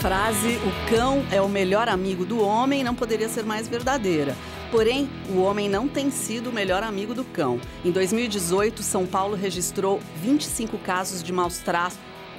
frase, o cão é o melhor amigo do homem, não poderia ser mais verdadeira. Porém, o homem não tem sido o melhor amigo do cão. Em 2018, São Paulo registrou 25 casos de maus, tra...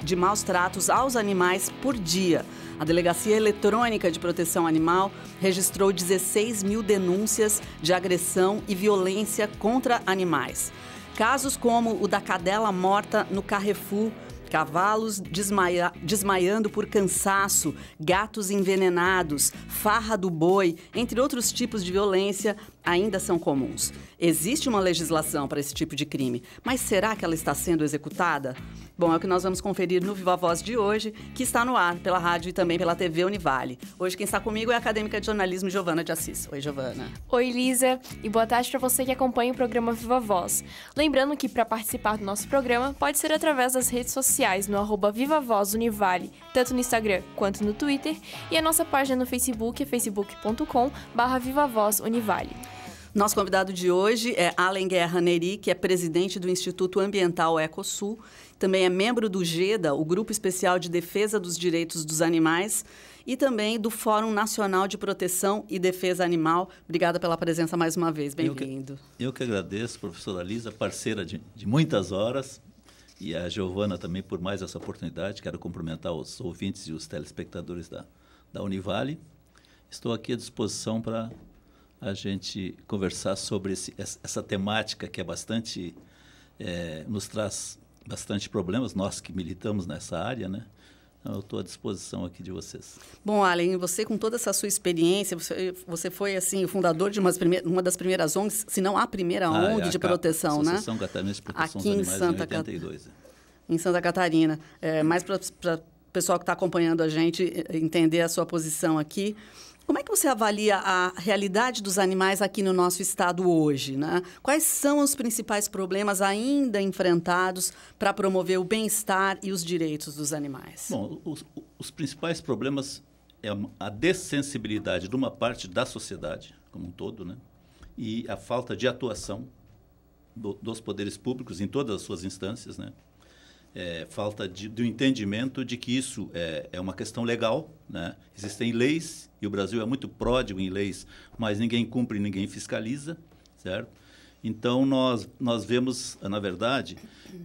de maus tratos aos animais por dia. A Delegacia Eletrônica de Proteção Animal registrou 16 mil denúncias de agressão e violência contra animais. Casos como o da cadela morta no Carrefour Cavalos desmaia, desmaiando por cansaço, gatos envenenados, farra do boi, entre outros tipos de violência, ainda são comuns. Existe uma legislação para esse tipo de crime, mas será que ela está sendo executada? Bom, é o que nós vamos conferir no Viva Voz de hoje, que está no ar pela rádio e também pela TV Univale. Hoje quem está comigo é a acadêmica de jornalismo Giovana de Assis. Oi, Giovana. Oi, Lisa, e boa tarde para você que acompanha o programa Viva Voz. Lembrando que para participar do nosso programa pode ser através das redes sociais no arroba Viva Voz Univale, tanto no Instagram quanto no Twitter, e a nossa página no Facebook é facebook.com barra Viva Voz Univale. Nosso convidado de hoje é Allen Guerra Neri, que é presidente do Instituto Ambiental Ecosul também é membro do GEDA, o Grupo Especial de Defesa dos Direitos dos Animais, e também do Fórum Nacional de Proteção e Defesa Animal. Obrigada pela presença mais uma vez, bem-vindo. Eu, eu, que agradeço, professora Lisa, parceira de, de muitas horas, e a Giovana também por mais essa oportunidade. Quero cumprimentar os ouvintes e os telespectadores da, da Univale. Estou aqui à disposição para a gente conversar sobre esse, essa temática que é bastante é, nos traz bastante problemas, nós que militamos nessa área, né? Então, eu estou à disposição aqui de vocês. Bom, Allen, você com toda essa sua experiência, você, você foi assim o fundador de uma das primeiras ONGs, se não a primeira ah, ONG é a de proteção, né? Associação Catarinense de Proteção aqui dos em Santa em 82. Cat... Em Santa Catarina. É, mais para o pessoal que está acompanhando a gente é, entender a sua posição aqui. Como é que você avalia a realidade dos animais aqui no nosso estado hoje? Né? Quais são os principais problemas ainda enfrentados para promover o bem-estar e os direitos dos animais? Bom, os, os, principais problemas é a dessensibilidade de uma parte da sociedade como um todo, né? e a falta de atuação do, dos poderes públicos em todas as suas instâncias, né? é, falta de, do entendimento de que isso é, é uma questão legal. Né? Existem leis, e o Brasil é muito pródigo em leis, mas ninguém cumpre, ninguém fiscaliza, certo? Então, nós, nós vemos, na verdade,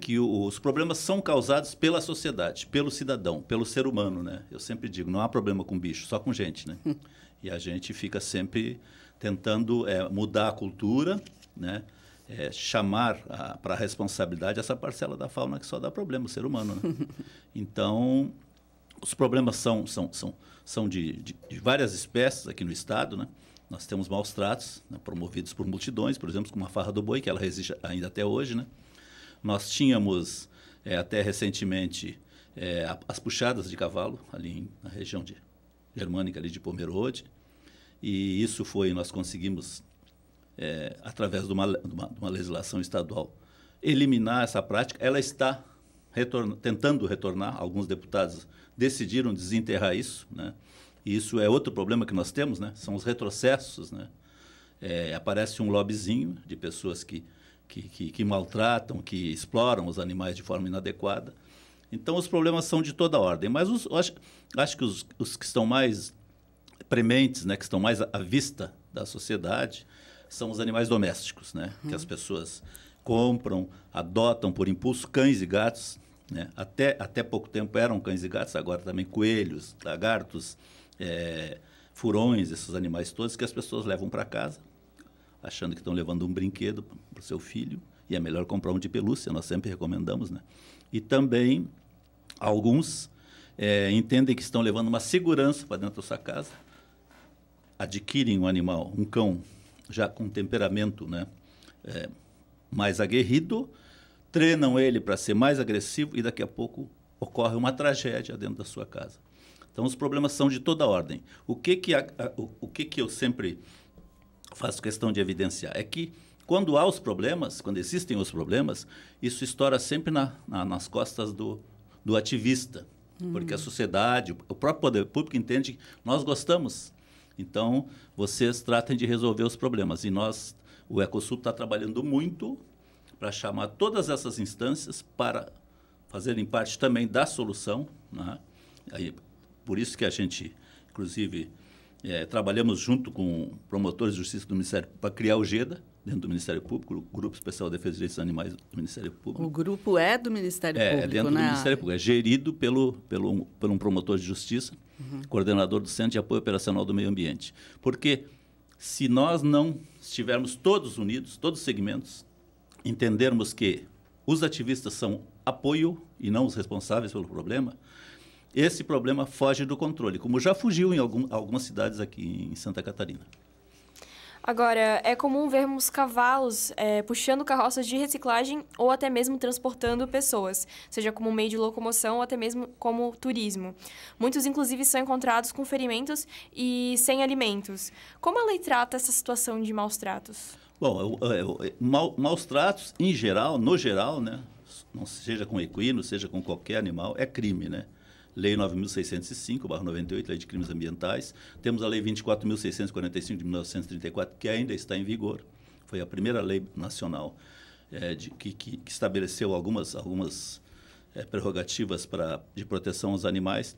que o, os problemas são causados pela sociedade, pelo cidadão, pelo ser humano, né? Eu sempre digo, não há problema com bicho, só com gente, né? Hum. E a gente fica sempre tentando é, mudar a cultura, né? é, chamar para a responsabilidade essa parcela da fauna que só dá problema, o ser humano. Né? então, os problemas são, são, são, são de, de, de, várias espécies aqui no estado. Né? Nós temos maus tratos né, promovidos por multidões, por exemplo, como a farra do boi, que ela resiste ainda até hoje. Né? Nós tínhamos, é, até recentemente, é, as puxadas de cavalo, ali em, na região de, germânica ali de Pomerode. E isso foi, nós conseguimos é, através de uma, de, uma, de uma, legislação estadual, eliminar essa prática. Ela está retorna, tentando retornar, alguns deputados decidiram desenterrar isso, né? E isso é outro problema que nós temos, né? São os retrocessos, né? É, aparece um lobbyzinho de pessoas que, que, que, que maltratam, que exploram os animais de forma inadequada. Então, os problemas são de toda ordem. Mas os, acho, acho que os, os que estão mais prementes, né, que estão mais à vista da sociedade, são os animais domésticos, né? Uhum. Que as pessoas compram, adotam por impulso cães e gatos. Né? Até, até pouco tempo eram cães e gatos, agora também coelhos, lagartos, é, furões, esses animais todos que as pessoas levam para casa, achando que estão levando um brinquedo para o seu filho. E é melhor comprar um de pelúcia, nós sempre recomendamos, né? E também alguns é, entendem que estão levando uma segurança para dentro da sua casa, adquirem um animal, um cão já com temperamento né, é, mais aguerrido, treinam ele para ser mais agressivo e daqui a pouco ocorre uma tragédia dentro da sua casa. Então os problemas são de toda ordem. O que que a, a, o, o, que que eu sempre faço questão de evidenciar é que quando há os problemas, quando existem os problemas, isso estoura sempre na, na, nas costas do, do ativista, uhum. porque a sociedade, o próprio poder público entende que nós gostamos então, vocês tratem de resolver os problemas. E nós, o Ecosul está trabalhando muito para chamar todas essas instâncias para fazerem parte também da solução. Né? Aí, por isso que a gente, inclusive, é, trabalhamos junto com promotores de justiça do Ministério para criar o GEDA, dentro do Ministério Público, o Grupo Especial de Defesa dos Direitos dos Animais do Ministério Público. O grupo é do Ministério é, é Público, É, dentro do né? Ministério Público. É gerido pelo, pelo, por um promotor de justiça, uhum. coordenador do Centro de Apoio Operacional do Meio Ambiente. Porque se nós não estivermos todos unidos, todos os segmentos, entendermos que os ativistas são apoio e não os responsáveis pelo problema, esse problema foge do controle, como já fugiu em algum, algumas cidades aqui em Santa Catarina. Agora, é comum vermos cavalos é, puxando carroças de reciclagem ou até mesmo transportando pessoas, seja como meio de locomoção ou até mesmo como turismo. Muitos, inclusive, são encontrados com ferimentos e sem alimentos. Como a lei trata essa situação de maus tratos? Bom, mal, maus tratos, em geral, no geral, né, não seja com equino, seja com qualquer animal, é crime, né? Lei 9.605-98, Lei de Crimes Ambientais. Temos a Lei 24.645 de 1934, que ainda está em vigor. Foi a primeira lei nacional é, de, que, que, que, estabeleceu algumas, algumas é, prerrogativas para de proteção aos animais.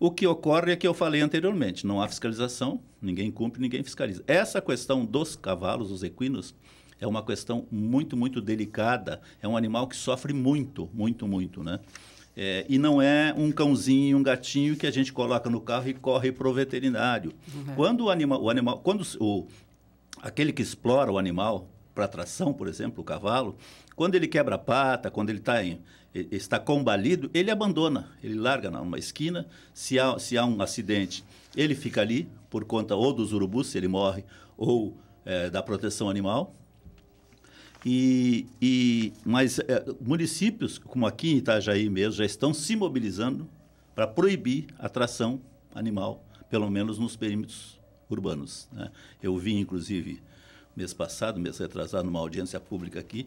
O que ocorre é que eu falei anteriormente: não há fiscalização, ninguém cumpre, ninguém fiscaliza. Essa questão dos cavalos, os equinos, é uma questão muito, muito delicada. É um animal que sofre muito, muito, muito, né? É, e não é um cãozinho, um gatinho que a gente coloca no carro e corre para o veterinário. Uhum. Quando o animal, o animal quando o, aquele que explora o animal para tração, por exemplo, o cavalo, quando ele quebra a pata, quando ele tá em, está combalido, ele abandona, ele larga numa esquina. Se há, se há um acidente, ele fica ali por conta ou dos urubus, se ele morre, ou é, da proteção animal. E, e, mas é, municípios, como aqui em Itajaí mesmo, já estão se mobilizando para proibir a tração animal, pelo menos nos perímetros urbanos. Né? Eu vi, inclusive, mês passado, mês retrasado, numa audiência pública aqui,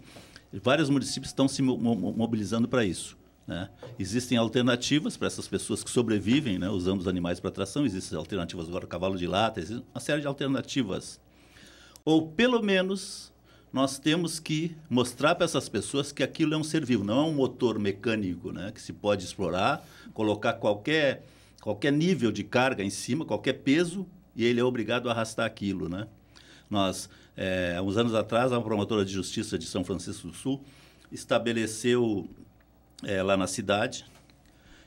vários municípios estão se mo mobilizando para isso. Né? Existem alternativas para essas pessoas que sobrevivem né, usando os animais para tração, existem alternativas agora, cavalo de lata, existe uma série de alternativas. Ou, pelo menos, nós temos que mostrar para essas pessoas que aquilo é um ser vivo, não é um motor mecânico, né? Que se pode explorar, colocar qualquer, qualquer nível de carga em cima, qualquer peso, e ele é obrigado a arrastar aquilo, né? Nós, é, uns anos atrás, a promotora de justiça de São Francisco do Sul estabeleceu é, lá na cidade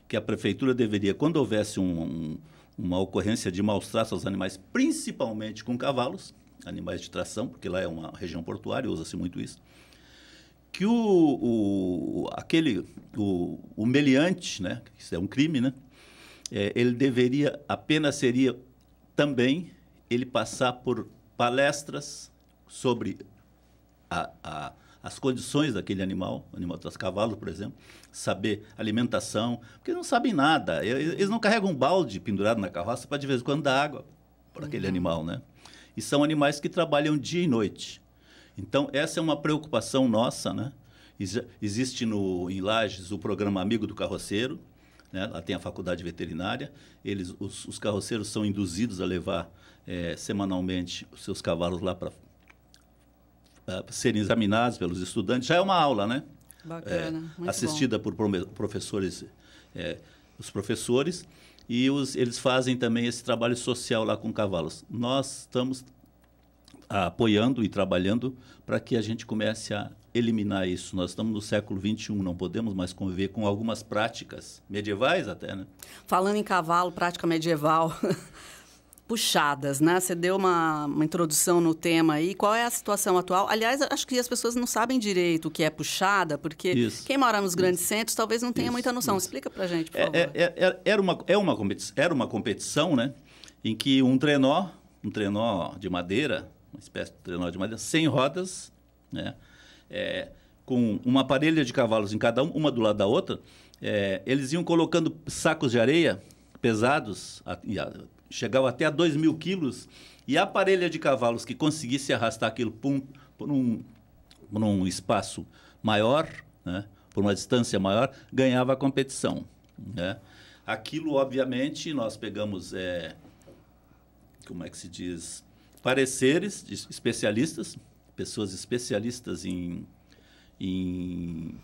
que a prefeitura deveria, quando houvesse um, um, uma ocorrência de maus tratos aos animais, principalmente com cavalos, animais de tração, porque lá é uma região portuária, usa-se muito isso, que o, o aquele o, o meliante, né, isso é um crime, né, é, ele deveria apenas seria também ele passar por palestras sobre a, a, as condições daquele animal, animal das cavalos, por exemplo, saber alimentação, porque eles não sabem nada. Eles não carregam um balde pendurado na carroça para de vez em quando dar água para aquele uhum. animal, né? e são animais que trabalham dia e noite. Então, essa é uma preocupação nossa, né? Existe no, em Lages o programa Amigo do Carroceiro, né? lá tem a faculdade veterinária. Eles, os, os carroceiros são induzidos a levar é, semanalmente os seus cavalos lá para serem examinados pelos estudantes. Já é uma aula, né? Bacana, é, assistida bom. por professores, é, os professores. E os, eles fazem também esse trabalho social lá com cavalos. Nós estamos apoiando e trabalhando para que a gente comece a eliminar isso. Nós estamos no século XXI, não podemos mais conviver com algumas práticas medievais até, né? Falando em cavalo, prática medieval, puxadas, né? Você deu uma, uma, introdução no tema aí. Qual é a situação atual? Aliás, acho que as pessoas não sabem direito o que é puxada, porque isso. quem mora nos grandes isso. centros talvez não tenha isso. muita noção. Explica pra gente, por é, favor. É, é, é era, uma, é uma competição, era uma competição, né? Em que um trenó, um trenó de madeira, uma espécie de trenó de madeira, sem rodas, né? É, com uma parelha de cavalos em cada um, uma do lado da outra, é, eles iam colocando sacos de areia pesados, a, a, chegavam até a 2 mil quilos, e a parelha de cavalos que conseguisse arrastar aquilo por um, por um, por um espaço maior, né? por uma distância maior, ganhava a competição. Né? Aquilo, obviamente, nós pegamos, é, como é que se diz, pareceres de especialistas, pessoas especialistas em, em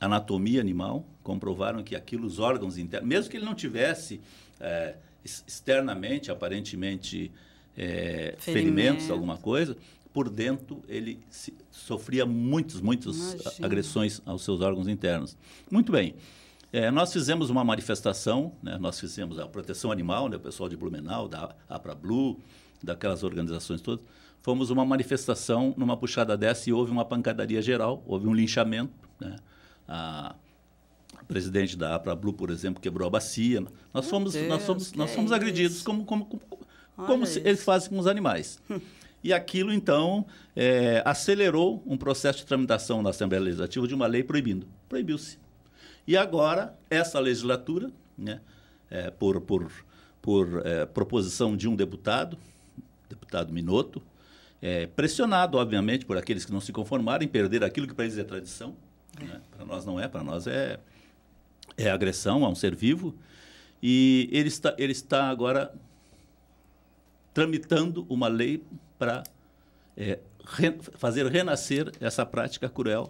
anatomia animal, comprovaram que aquilo, os órgãos internos, mesmo que ele não tivesse é, externamente, aparentemente, é, ferimentos. ferimentos, alguma coisa, por dentro ele se, sofria muitas, muitas agressões aos seus órgãos internos. Muito bem. É, nós fizemos uma manifestação, né? nós fizemos a proteção animal, né? o pessoal de Blumenau, da Apra Blue, daquelas organizações todas, fomos uma manifestação numa puxada dessa e houve uma pancadaria geral, houve um linchamento. Né? A, presidente da APRA Blue, por exemplo, quebrou a bacia. Nós Meu fomos, Deus, nós fomos, nós fomos é agredidos como, como, como, como eles fazem com os animais. E aquilo, então, é, acelerou um processo de tramitação na Assembleia Legislativa de uma lei proibindo. Proibiu-se. E agora, essa legislatura, né, é, por, por, por é, proposição de um deputado, deputado Minotto, é, pressionado, obviamente, por aqueles que não se conformaram em perder aquilo que para eles é tradição. Né? Para nós não é, para nós é, é agressão a um ser vivo. E ele está, ele está agora tramitando uma lei para é, re, fazer renascer essa prática cruel.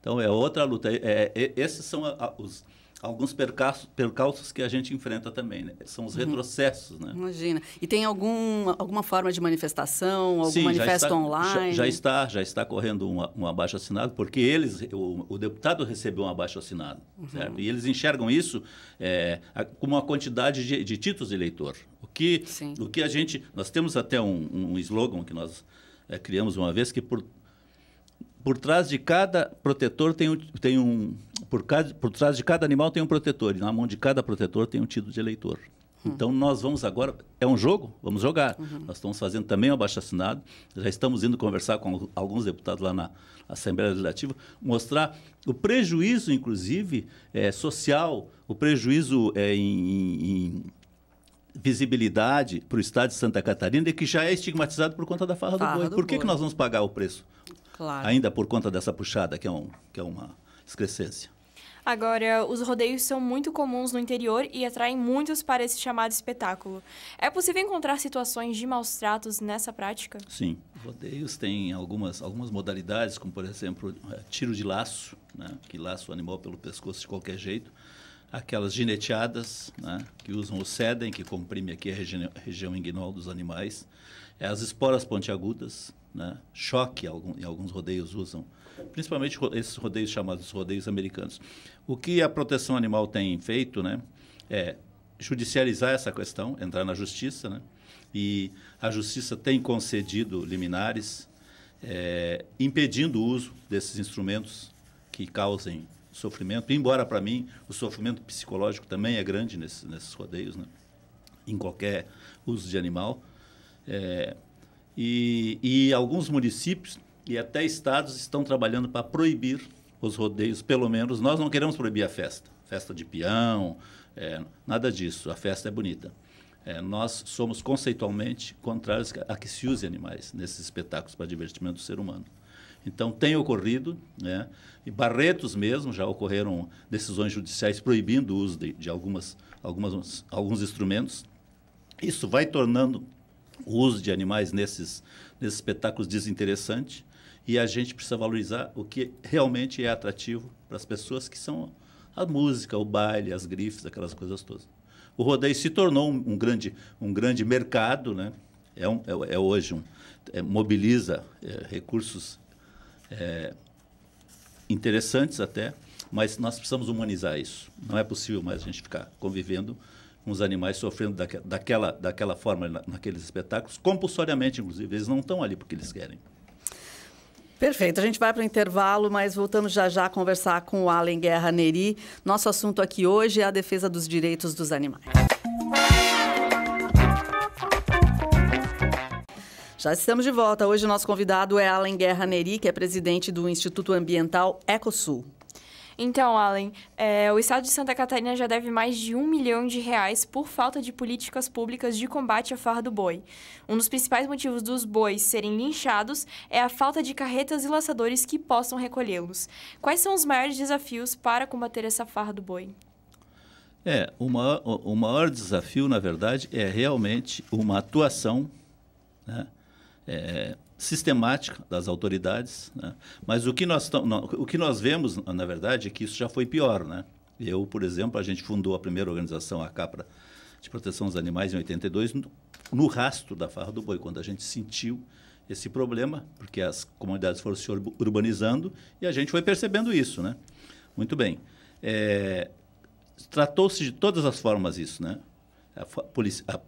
Então, é outra luta. É, é, esses são a, a, os alguns percalços, percalços que a gente enfrenta também, né? São os uhum. retrocessos, né? Imagina. E tem algum, alguma forma de manifestação, algum Sim, manifesto está, online? Já, já, está, já está correndo um, um abaixo assinado, porque eles, o, o deputado recebeu um abaixo assinado, uhum. certo? E eles enxergam isso é, como uma quantidade de, de títulos de eleitor. O que, o que a gente, nós temos até um, um slogan que nós é, criamos uma vez que por por trás de cada protetor tem um, tem um por, por trás de cada animal tem um protetor e na mão de cada protetor tem um título de eleitor. Hum. Então nós vamos agora é um jogo, vamos jogar. Uhum. Nós estamos fazendo também o abaixo assinado, já estamos indo conversar com alguns deputados lá na Assembleia Legislativa, mostrar o prejuízo inclusive é, social, o prejuízo é, em, em visibilidade para o estado de Santa Catarina, que já é estigmatizado por conta da farra, farra do boi. Do por que, boi. que nós vamos pagar o preço? Claro. Ainda por conta dessa puxada, que é, um, que é uma excrescência. Agora, os rodeios são muito comuns no interior e atraem muitos para esse chamado espetáculo. É possível encontrar situações de maus tratos nessa prática? Sim, rodeios têm algumas, algumas modalidades, como por exemplo, é, tiro de laço, né, que laça o animal pelo pescoço de qualquer jeito. Aquelas gineteadas, né, que usam o sêden, que comprime aqui a regi região inguinal dos animais. É, as esporas pontiagudas, né? Choque, algum, em alguns rodeios usam, principalmente esses rodeios chamados rodeios americanos. O que a proteção animal tem feito né, é judicializar essa questão, entrar na justiça, né? e a justiça tem concedido liminares, é, impedindo o uso desses instrumentos que causem sofrimento, embora para mim o sofrimento psicológico também é grande nesses, nesses rodeios, né? em qualquer uso de animal. É, e, e alguns municípios e até estados estão trabalhando para proibir os rodeios, pelo menos. Nós não queremos proibir a festa, festa de peão, é, nada disso. A festa é bonita. É, nós somos conceitualmente contrários a que se use animais nesses espetáculos para divertimento do ser humano. Então, tem ocorrido, né? e Barretos mesmo, já ocorreram decisões judiciais proibindo o uso de, de algumas, algumas, alguns instrumentos. Isso vai tornando o uso de animais nesses, nesses espetáculos desinteressante e a gente precisa valorizar o que realmente é atrativo para as pessoas que são a música, o baile, as grifes, aquelas coisas todas. O rodeio se tornou um, um grande, um grande mercado, né? É, um, é, é hoje um é, mobiliza é, recursos é, interessantes até, mas nós precisamos humanizar isso. Não é possível mais a gente ficar convivendo com os animais sofrendo daque, daquela, daquela forma naqueles espetáculos, compulsoriamente, inclusive. Eles não estão ali porque eles querem. Perfeito, a gente vai para o intervalo, mas voltamos já já a conversar com o Allen Guerra Neri. Nosso assunto aqui hoje é a defesa dos direitos dos animais. Já estamos de volta. Hoje o nosso convidado é Allen Guerra Neri, que é presidente do Instituto Ambiental Ecosul. Então, Allen, é, o estado de Santa Catarina já deve mais de um milhão de reais por falta de políticas públicas de combate à farra do boi. Um dos principais motivos dos bois serem linchados é a falta de carretas e laçadores que possam recolhê-los. Quais são os maiores desafios para combater essa farra do boi? É, o maior, o maior desafio, na verdade, é realmente uma atuação né, é, sistemática das autoridades, né? mas o que, nós o que nós vemos, na verdade, é que isso já foi pior. Né? Eu, por exemplo, a gente fundou a primeira organização, a CAPRA, de proteção dos animais em 82, no, no rastro da farra do boi, quando a gente sentiu esse problema, porque as comunidades foram se urbanizando e a gente foi percebendo isso. Né? Muito bem. É, Tratou-se de todas as formas isso, né? A, polici a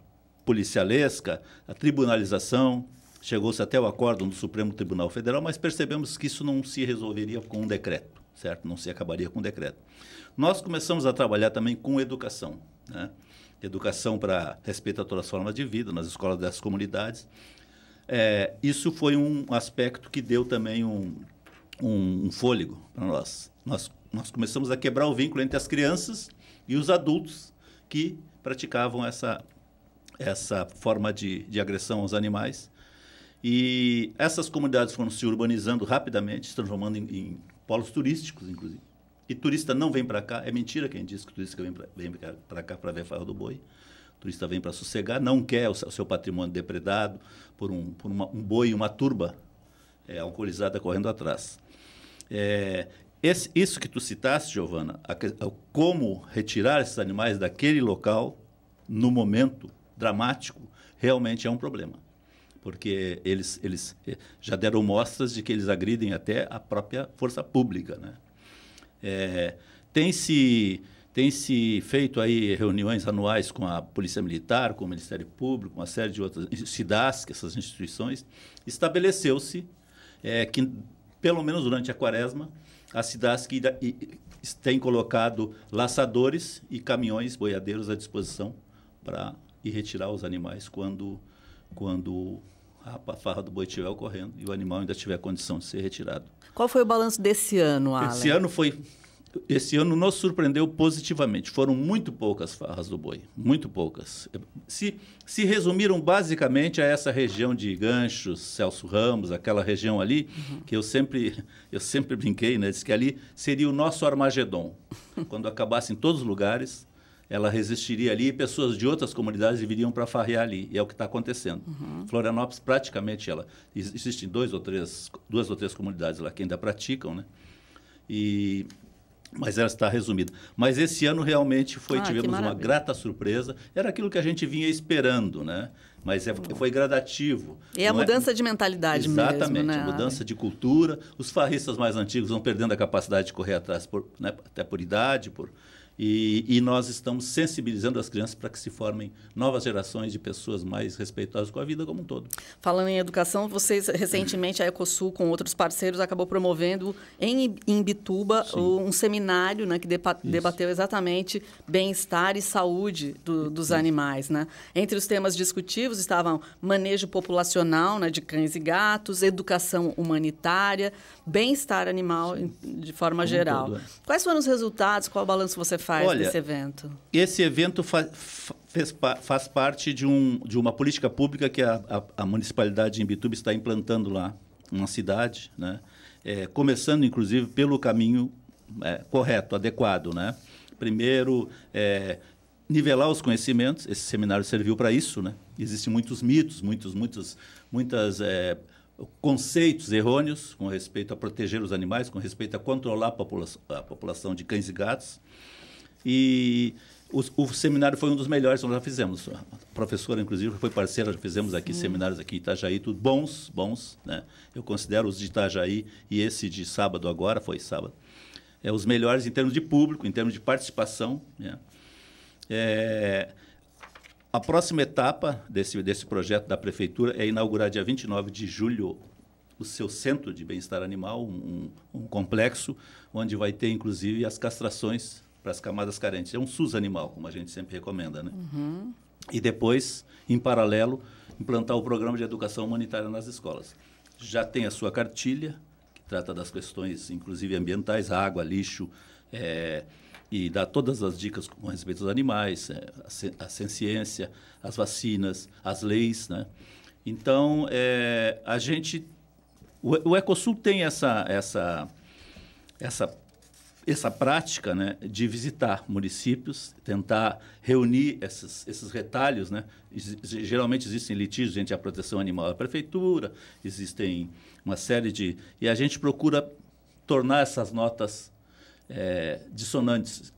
policialesca, a tribunalização, Chegou-se até o acordo do Supremo Tribunal Federal, mas percebemos que isso não se resolveria com um decreto, certo? Não se acabaria com um decreto. Nós começamos a trabalhar também com educação, né? Educação para respeito a todas as formas de vida, nas escolas das comunidades. É, isso foi um aspecto que deu também um, um, um fôlego para nós. nós. Nós começamos a quebrar o vínculo entre as crianças e os adultos que praticavam essa, essa forma de, de agressão aos animais e essas comunidades foram se urbanizando rapidamente, se transformando em, em polos turísticos, inclusive. E turista não vem para cá. É mentira quem diz que turista vem para cá para ver farra do boi. O turista vem para sossegar, não quer o seu patrimônio depredado por um, por uma, um boi e uma turba é, alcoolizada correndo atrás. É, esse, isso que tu citaste, Giovana, a, a, como retirar esses animais daquele local no momento dramático, realmente é um problema porque eles, eles eh, já deram mostras de que eles agridem até a própria força pública. Né? É, eh, Tem-se tem se feito aí reuniões anuais com a Polícia Militar, com o Ministério Público, com uma série de outras cidades, essas instituições, estabeleceu-se é, que, pelo menos durante a quaresma, as cidades que têm colocado laçadores e caminhões boiadeiros à disposição para ir retirar os animais quando, quando a farra do boi estiver ocorrendo e o animal ainda tiver condição de ser retirado. Qual foi o balanço desse ano, Alan? Esse ano foi esse ano nos surpreendeu positivamente. Foram muito poucas farras do boi, muito poucas. Se, se resumiram basicamente a essa região de Ganchos, Celso Ramos, aquela região ali, uhum. que eu sempre, eu sempre brinquei, né? Diz que ali seria o nosso Armagedon. Quando acabassem todos os lugares, ela resistiria ali e pessoas de outras comunidades viriam para farrear ali. E é o que está acontecendo. Uhum. Florianópolis, praticamente, ela existem dois ou três, duas ou três comunidades lá que ainda praticam, né? E mas ela está resumida. Mas esse ano realmente foi ah, tivemos uma grata surpresa. Era aquilo que a gente vinha esperando, né? Mas é, uhum. foi gradativo. E a é? mudança é... de mentalidade Exatamente, mesmo, né? mudança de cultura. Os farristas mais antigos vão perdendo a capacidade de correr atrás, por, né? até por idade, por e, e, nós estamos sensibilizando as crianças para que se formem novas gerações de pessoas mais respeitosas com a vida como um todo. Falando em educação, vocês recentemente, a Ecosul, com outros parceiros, acabou promovendo em Imbituba Sim. um seminário né, que deba Isso. debateu exatamente bem-estar e saúde do, dos Isso. animais. Né? Entre os temas discutivos estavam manejo populacional né, de cães e gatos, educação humanitária, bem-estar animal Sim. de forma Como geral. Tudo, é. Quais foram os resultados? Qual o balanço você faz Olha, desse evento? Esse evento fa fez, faz parte de, um, de uma política pública que a, a, a municipalidade de Imbituba está implantando lá, uma cidade, né? É, começando inclusive pelo caminho é, correto, adequado, né? Primeiro, é, nivelar os conhecimentos. Esse seminário serviu para isso, né? Existem muitos mitos, muitos, muitos, muitas é, conceitos errôneos com respeito a proteger os animais, com respeito a controlar a, popula a população de cães e gatos. E o, o, seminário foi um dos melhores que nós já fizemos. A professora, inclusive, foi parceira, já fizemos aqui seminários aqui em Itajaí, tudo bons, bons. Né? Eu considero os de Itajaí e esse de sábado agora, foi sábado, é os melhores em termos de público, em termos de participação. Né? É, a próxima etapa desse, desse projeto da Prefeitura é inaugurar dia 29 de julho o seu centro de bem-estar animal, um, um, complexo onde vai ter, inclusive, as castrações para as camadas carentes. É um SUS animal, como a gente sempre recomenda, né? Uhum. E depois, em paralelo, implantar o programa de educação humanitária nas escolas. Já tem a sua cartilha, que trata das questões, inclusive, ambientais, água, lixo, é, e dá todas as dicas com respeito aos animais, é, a, a ciência, as vacinas, as leis, né? Então, é, a gente, o, o Ecosul tem essa, essa, essa, essa prática, né, de visitar municípios, tentar reunir esses, esses retalhos, né? Geralmente existem litígios entre a proteção animal e a prefeitura, existem uma série de e a gente procura tornar essas notas é, dissonantes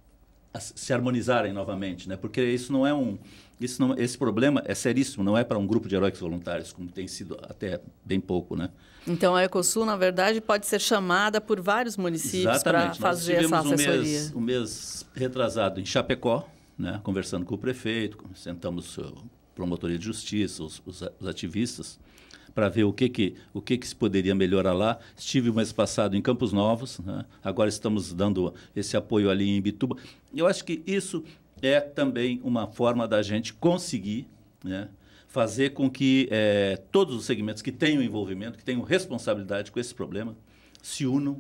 se harmonizarem novamente, né? Porque isso não é um isso não, esse problema é seríssimo, não é para um grupo de heróis voluntários, como tem sido até bem pouco, né? Então a Ecosul, na verdade, pode ser chamada por vários municípios para fazer essa assessoria. Um mês, um mês retrasado em Chapecó, né? Conversando com o prefeito, sentamos promotoria de justiça, os, os ativistas para ver o que que o que que se poderia melhorar lá. Estive o mês passado em Campos Novos, né? agora estamos dando esse apoio ali em Bituba. Eu acho que isso é também uma forma da gente conseguir, né? fazer com que é, todos os segmentos que tenham envolvimento, que tenham responsabilidade com esse problema, se unam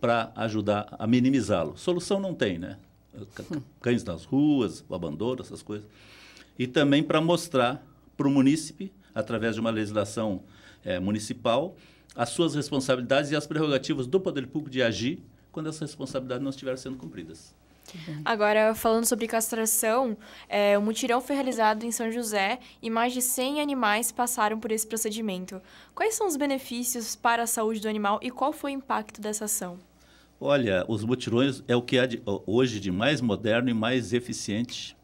para ajudar a minimizá-lo. Solução não tem, né? Hum. Cães nas ruas, o abandono, essas coisas. E também para mostrar para o munícipe através de uma legislação é, municipal, as suas responsabilidades e as prerrogativas do poder público de agir quando essas responsabilidades não estiverem sendo cumpridas. Agora, falando sobre castração, é, eh, o mutirão foi realizado em São José e mais de 100 animais passaram por esse procedimento. Quais são os benefícios para a saúde do animal e qual foi o impacto dessa ação? Olha, os mutirões é o que há de, hoje de mais moderno e mais eficiente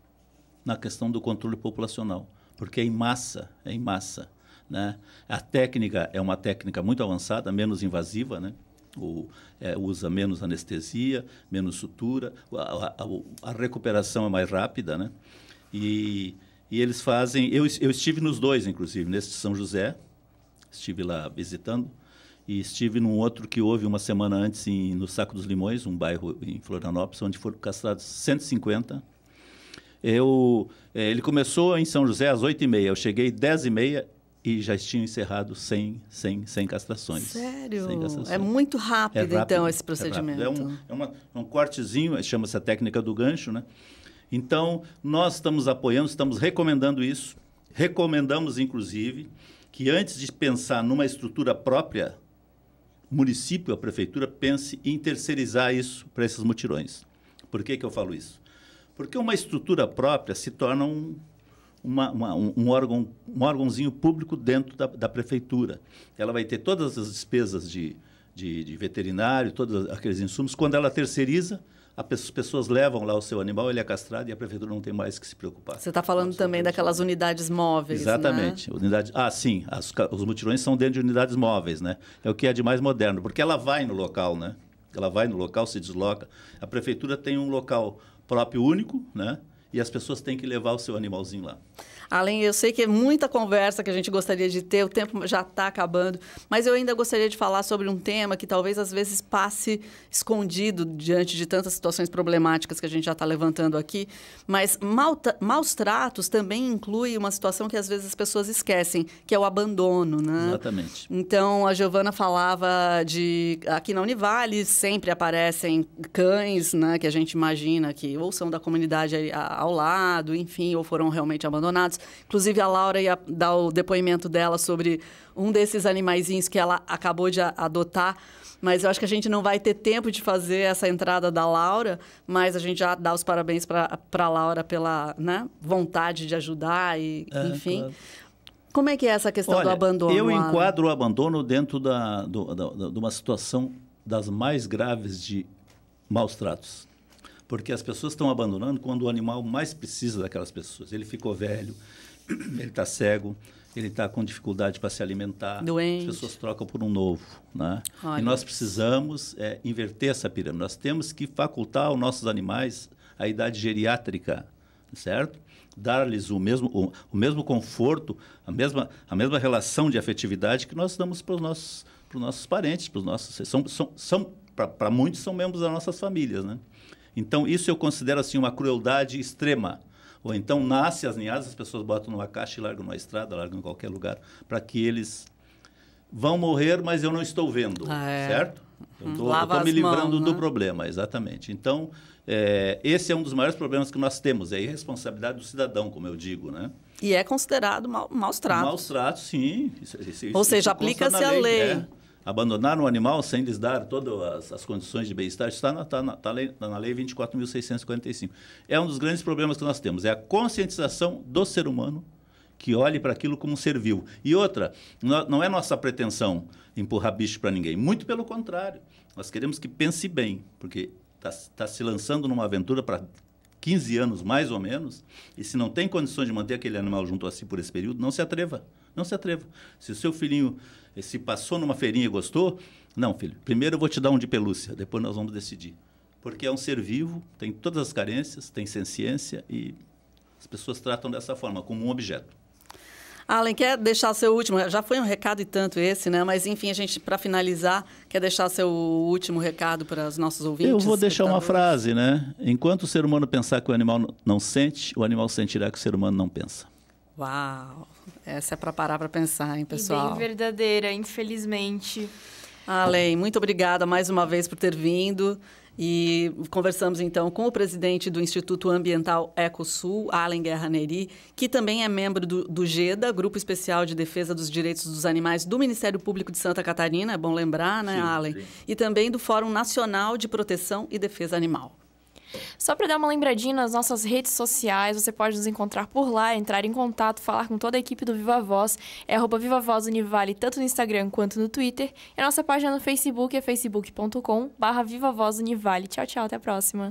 na questão do controle populacional porque é em massa, é em massa. Né? A técnica é uma técnica muito avançada, menos invasiva, né? O, é, usa menos anestesia, menos sutura, a, a, a recuperação é mais rápida, né? E, e eles fazem. Eu, eu estive nos dois, inclusive, nesse de São José, estive lá visitando, e estive num outro que houve uma semana antes em, no Saco dos Limões, um bairro em Florianópolis, onde foram castrados 150 eu, é, ele começou em São José às 8h30. Eu cheguei às 10h30 e já tinham encerrado sem, sem, sem castrações. Sério? castrações. É muito rápido, é então, rápido, então, esse é procedimento. É, é um, é uma, é um cortezinho, chama-se a técnica do gancho, né? Então, nós estamos apoiando, estamos recomendando isso. Recomendamos, inclusive, que antes de pensar numa estrutura própria, o município, a prefeitura, pense em terceirizar isso para esses mutirões. Por que, que eu falo isso? Porque uma estrutura própria se torna um, uma, uma, um, órgão, um órgãozinho público dentro da, da, prefeitura. Ela vai ter todas as despesas de, de, de veterinário, todos aqueles insumos. Quando ela terceiriza, as pessoas levam lá o seu animal, ele é castrado e a prefeitura não tem mais que se preocupar. Você está falando também daquelas unidades móveis, né? Exatamente. Né? ah, sim. As, os mutirões são dentro de unidades móveis, né? É o que é de mais moderno, porque ela vai no local, né? Ela vai no local, se desloca. A prefeitura tem um local próprio único, né? e as pessoas têm que levar o seu animalzinho lá. Além, eu sei que é muita conversa que a gente gostaria de ter, o tempo já está acabando, mas eu ainda gostaria de falar sobre um tema que talvez às vezes passe escondido diante de tantas situações problemáticas que a gente já está levantando aqui, mas mal, maus tratos também inclui uma situação que às vezes as pessoas esquecem, que é o abandono, né? Exatamente. Então, a Giovana falava de... Aqui na Univale sempre aparecem cães, né? Que a gente imagina que ou são da comunidade a, ao lado, enfim, ou foram realmente abandonados. Inclusive, a Laura ia dar o depoimento dela sobre um desses animaizinhos que ela acabou de adotar. Mas eu acho que a gente não vai ter tempo de fazer essa entrada da Laura, mas a gente já dá os parabéns para a Laura pela né, vontade de ajudar, e, é, enfim. Claro. Como é que é essa questão Olha, do abandono? Eu enquadro o abandono dentro da, de uma situação das mais graves de maus tratos. Porque as pessoas estão abandonando quando o animal mais precisa daquelas pessoas. Ele ficou velho, ele está cego, ele está com dificuldade para se alimentar. Doente. As pessoas trocam por um novo. Né? E nós precisamos é, inverter essa pirâmide. Nós temos que facultar aos nossos animais a idade geriátrica, certo? Dar-lhes o mesmo, o, o, mesmo conforto, a mesma, a mesma relação de afetividade que nós damos para os nossos, os nossos parentes, para os nossos. São, são, são para muitos são membros das nossas famílias, né? Então, isso eu considero assim uma crueldade extrema. Ou então nasce as ninhadas, as pessoas botam numa caixa e largam na estrada, largam em qualquer lugar, para que eles vão morrer, mas eu não estou vendo, ah, é. certo? Eu estou me livrando do né? problema, exatamente. Então, é, esse é um dos maiores problemas que nós temos, é a irresponsabilidade do cidadão, como eu digo, né? E é considerado maus tratos. Maus tratos, sim. Isso, isso, Ou seja, aplica-se a lei. lei. É abandonar um animal sem lhes dar todas as, as condições de bem-estar, está na, tá na, tá lei, tá na lei 24.645. É um dos grandes problemas que nós temos, é a conscientização do ser humano que olhe para aquilo como serviu. E outra, não é nossa pretensão empurrar bicho para ninguém, muito pelo contrário. Nós queremos que pense bem, porque está tá se lançando numa aventura para 15 anos mais ou menos, e se não tem condições de manter aquele animal junto a si por esse período, não se atreva. Não se atreva. Se o seu filhinho se passou numa feirinha e gostou, não, filho, primeiro eu vou te dar um de pelúcia, depois nós vamos decidir. Porque é um ser vivo, tem todas as carências, tem ciência e as pessoas tratam dessa forma, como um objeto. Alan, quer deixar seu último? Já foi um recado e tanto esse, né? Mas enfim, a gente, para finalizar, quer deixar seu último recado para os nossos ouvintes? Eu vou deixar uma frase, né? Enquanto o ser humano pensar que o animal não sente, o animal sentirá que o ser humano não pensa. Uau! Essa é para parar para pensar, hein, pessoal? E bem verdadeira, infelizmente. Além, muito obrigada mais uma vez por ter vindo. E conversamos então com o presidente do Instituto Ambiental Ecosul, Allen Guerra Neri, que também é membro do, do GEDA, Grupo Especial de Defesa dos Direitos dos Animais do Ministério Público de Santa Catarina, é bom lembrar, né, sim, Allen? Sim. E também do Fórum Nacional de Proteção e Defesa Animal. Só para dar uma lembradinha nas nossas redes sociais, você pode nos encontrar por lá, entrar em contato, falar com toda a equipe do Viva Voz, é arroba Viva Voz Univale, tanto no Instagram quanto no Twitter. E a nossa página no Facebook é facebook.com barra Viva Voz Univale. Tchau, tchau, até a próxima.